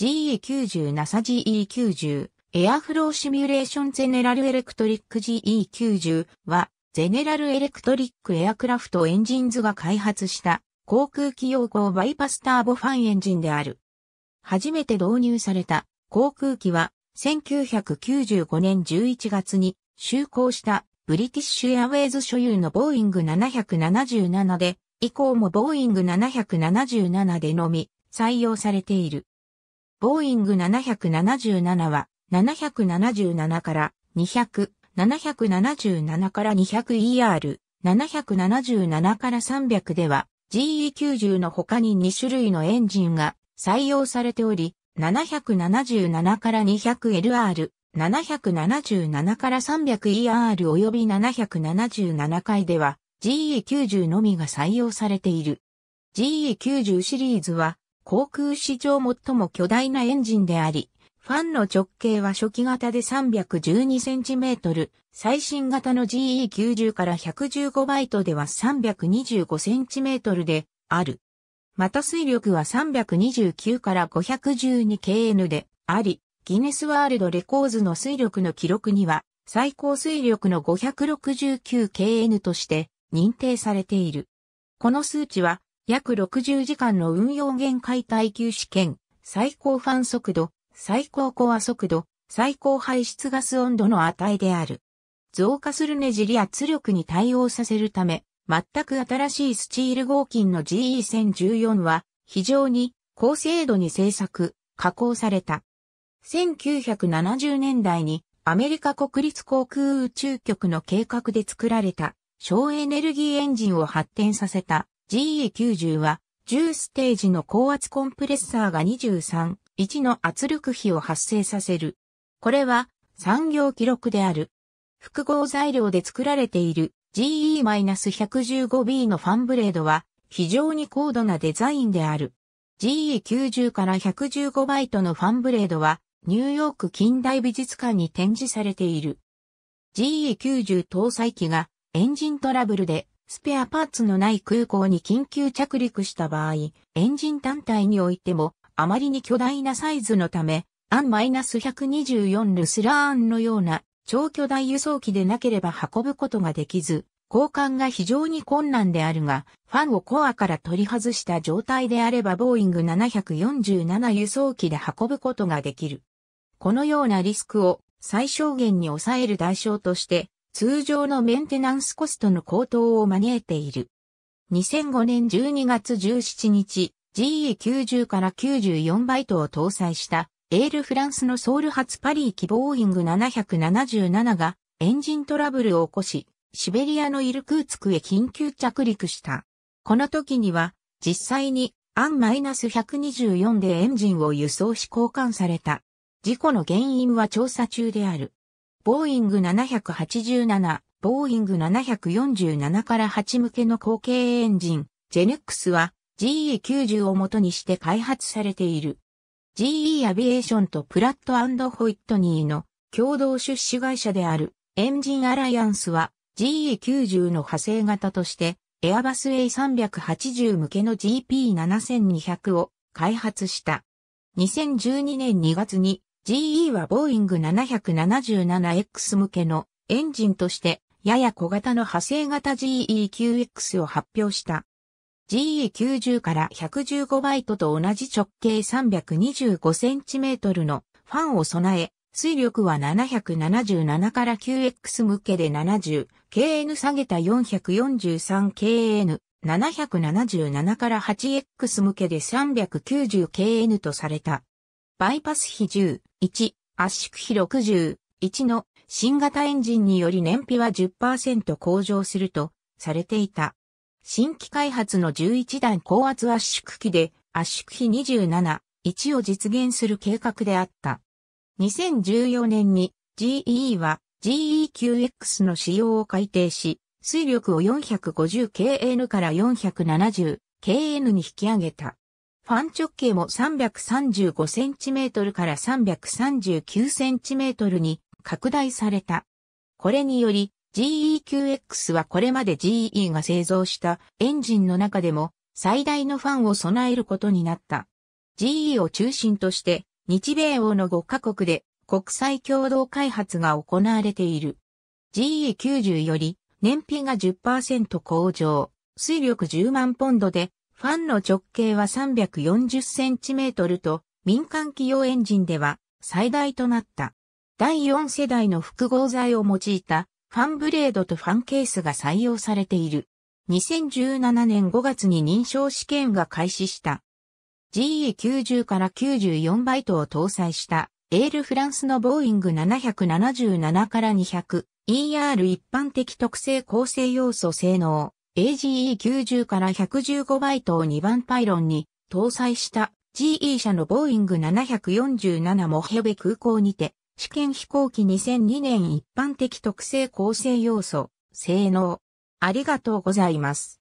GE90 NASA GE90 エアフローシミュレーションゼネラルエレクトリック GE90 はゼネラルエレクトリックエアクラフトエンジンズが開発した航空機用鋼バイパスターボファンエンジンである。初めて導入された航空機は1995年11月に就航したブリティッシュエアウェイズ所有のボーイング777で以降もボーイング777でのみ採用されている。ボーイング777は777から200、777から 200ER、777から300では GE90 の他に2種類のエンジンが採用されており、777から 200LR、777から 300ER 及び777回では GE90 のみが採用されている。GE90 シリーズは航空史上最も巨大なエンジンであり、ファンの直径は初期型で 312cm、最新型の GE90 から115バイトでは 325cm である。また水力は329から 512kN であり、ギネスワールドレコーズの水力の記録には最高水力の 569kN として認定されている。この数値は約60時間の運用限界耐久試験、最高ファン速度、最高コア速度、最高排出ガス温度の値である。増加するねじり圧力に対応させるため、全く新しいスチール合金の GE1014 は非常に高精度に製作、加工された。1970年代にアメリカ国立航空宇宙局の計画で作られた省エネルギーエンジンを発展させた GE90 は10ステージの高圧コンプレッサーが23、1の圧力比を発生させる。これは産業記録である。複合材料で作られている GE-115B のファンブレードは非常に高度なデザインである。GE90 から115バイトのファンブレードはニューヨーク近代美術館に展示されている。GE90 搭載機がエンジントラブルでスペアパーツのない空港に緊急着陸した場合、エンジン単体においても、あまりに巨大なサイズのため、アン -124 ルスラーンのような超巨大輸送機でなければ運ぶことができず、交換が非常に困難であるが、ファンをコアから取り外した状態であればボーイング747輸送機で運ぶことができる。このようなリスクを最小限に抑える代償として、通常のメンテナンスコストの高騰を招いている。2005年12月17日、GE90 から94バイトを搭載したエールフランスのソウル発パリーキボーイング777がエンジントラブルを起こし、シベリアのイルクーツクへ緊急着陸した。この時には実際にアン -124 でエンジンを輸送し交換された。事故の原因は調査中である。ボーイング787、ボーイング747から8向けの後継エンジン、ジェネックスは GE90 を元にして開発されている。GE アビエーションとプラットホイットニーの共同出資会社であるエンジンアライアンスは GE90 の派生型としてエアバス A380 向けの GP7200 を開発した。2012年2月に GE はボーイング 777X 向けのエンジンとしてやや小型の派生型 GEQX を発表した。GE90 から115バイトと同じ直径3 2 5トルのファンを備え、水力は777から 9X 向けで 70KN 下げた 443KN、777から 8X 向けで 390KN とされた。バイパス比10、1、圧縮比60、1の新型エンジンにより燃費は10%向上するとされていた。新規開発の11段高圧圧縮機で圧縮比27、1を実現する計画であった。2014年に GE は GEQX の仕様を改定し、水力を 450kN から 470kN に引き上げた。ファン直径も 335cm から 339cm に拡大された。これにより GEQX はこれまで GE が製造したエンジンの中でも最大のファンを備えることになった。GE を中心として日米欧の5カ国で国際共同開発が行われている。GE90 より燃費が10%向上、水力10万ポンドでファンの直径は 340cm と民間企業エンジンでは最大となった。第4世代の複合材を用いたファンブレードとファンケースが採用されている。2017年5月に認証試験が開始した。GE90 から94バイトを搭載したエールフランスのボーイング777から 200ER 一般的特性構成要素性能 AGE90 から115バイトを2番パイロンに搭載した GE 社のボーイング747モヘベ空港にて試験飛行機2002年一般的特性構成要素性能ありがとうございます。